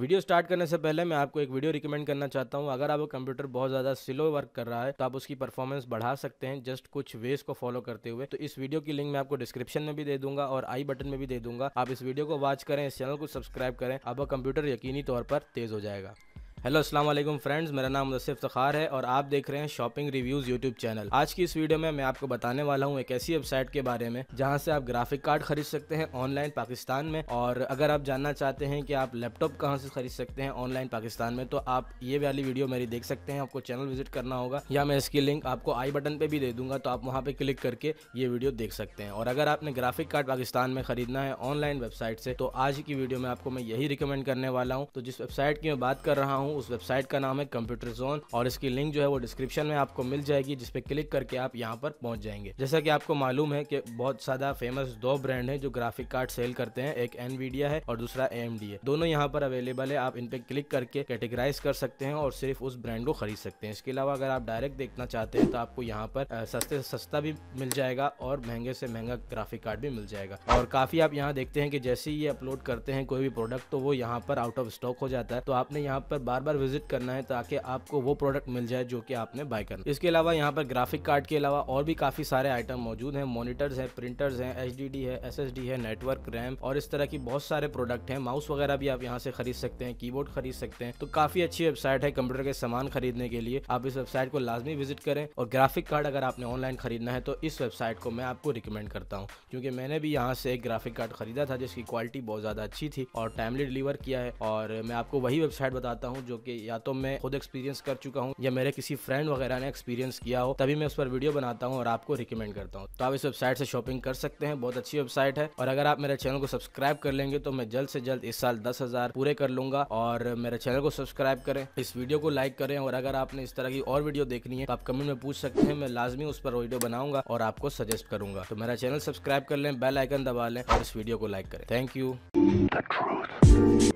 video start करने से पहले मैं आपको एक वीडियो रिकमेंड करना चाहता हूँ अगर आपका कंप्यूटर बहुत ज़्यादा स्लो वर्क कर रहा है तो आप उसकी परफॉर्मेंस बढ़ा सकते हैं जस्ट कुछ वेज को फॉलो करते हुए तो इस वीडियो की लिंक मैं आपको डिस्क्रिप्शन में भी दे दूंगा और आई बटन में भी दे दूंगा आप इस वीडियो को वॉच करें इस चैनल को सब्सक्राइब करें आपका कंप्यूटर यकीनी तौर पर तेज़ हो जाएगा हेलो अस्सलाम वालेकुम फ्रेंड्स मेरा नाम मुदसिफ तखार है और आप देख रहे हैं शॉपिंग रिव्यूज़ यूट्यूब चैनल आज की इस वीडियो में मैं आपको बताने वाला हूँ एक ऐसी वेबसाइट के बारे में जहाँ से आप ग्राफिक कार्ड खरीद सकते हैं ऑनलाइन पाकिस्तान में और अगर आप जानना चाहते हैं कि आप लैपटॉप कहाँ से खरीद सकते हैं ऑनलाइन पाकिस्तान में तो आप ये वाली वीडियो मेरी देख सकते हैं आपको चैनल विजिट करना होगा या मैं इसकी लिंक आपको आई बटन पर भी दे दूंगा तो आप वहाँ पर क्लिक करके ये वीडियो देख सकते हैं और अगर आपने ग्राफिक कार्ड पाकिस्तान में खरीदना है ऑनलाइन वेबसाइट से तो आज की वीडियो में आपको मैं यही रिकमेंड करने वाला हूँ तो जिस वेबसाइट की मैं बात कर रहा हूँ हूँ उस वेबसाइट का नाम है कंप्यूटर जोन और इसकी लिंक जो है वो डिस्क्रिप्शन में आपको मिल जाएगी जिसपे क्लिक करके आप यहाँ पर पहुंच जाएंगे जैसा की आपको मालूम है की बहुत ज्यादा फेमस दो ब्रांड है जो ग्राफिक कार्ड सेल करते हैं एक एनवीडिया है और दूसरा एम है दोनों यहाँ पर अवेलेबल है आप इन पे क्लिक करके कैटेगराइज कर सकते हैं और सिर्फ उस ब्रांड को खरीद सकते हैं इसके अलावा अगर आप डायरेक्ट देखना चाहते हैं तो आपको यहाँ पर सस्ते से सस्ता भी मिल जाएगा और महंगे से महंगा ग्राफिक कार्ड भी मिल जाएगा और काफी आप यहाँ देखते हैं कि जैसे ही ये अपलोड करते हैं कोई भी प्रोडक्ट तो वो यहाँ पर आउट ऑफ स्टॉक हो जाता है तो आपने यहाँ पर बार बार बार विजिट करना है ताकि आपको वो प्रोडक्ट मिल जाए जो कि आपने बाय करना इसके अलावा यहाँ पर ग्राफिक कार्ड के अलावा और भी काफ़ी सारे आइटम मौजूद हैं मोनिटर्स हैं प्रिंटर्स हैं एच है एस है नेटवर्क रैम और इस तरह की बहुत सारे प्रोडक्ट हैं माउस वगैरह भी आप यहाँ से खरीद सकते हैं की खरीद सकते हैं तो काफ़ी अच्छी वेबसाइट है कंप्यूटर के सामान खरीदने के लिए आप इस वेबसाइट को लाजमी विजिट करें और ग्राफिक कार्ड अगर आपने ऑनलाइन खरीदना है तो इस वेबसाइट को मैं आपको रिकमेंड करता हूँ क्योंकि मैंने भी यहाँ से एक ग्राफिक कार्ड खरीदा था जिसकी क्वालिटी बहुत ज़्यादा अच्छी थी और टाइमली डिलीवर किया है और मैं आपको वही वेबसाइट बताता हूँ जो कि या तो मैं खुद एक्सपीरियंस कर चुका हूँ या मेरे किसी फ्रेंड वगैरह ने एक्सपीरियंस किया हो तभी मैं उस पर वीडियो बनाता हूँ और आपको रिकमेंड करता हूँ तो आप इस वेबसाइट से शॉपिंग कर सकते हैं बहुत अच्छी वेबसाइट है और अगर आप मेरे चैनल को सब्सक्राइब कर लेंगे तो मैं जल्द से जल्द इस साल दस हजार पूरे कर लूंगा और मेरे चैनल को सब्सक्राइब करें इस वीडियो को लाइक करें और अगर आपने इस तरह की और वीडियो देखनी है तो आप कमेंट में पूछ सकते हैं मैं लाजमी उस पर वीडियो बनाऊंगा और आपको सजेस्ट करूंगा तो मेरा चैनल सब्सक्राइब कर लें बेल आइकन दबा लें और इस वीडियो को लाइक करें थैंक यू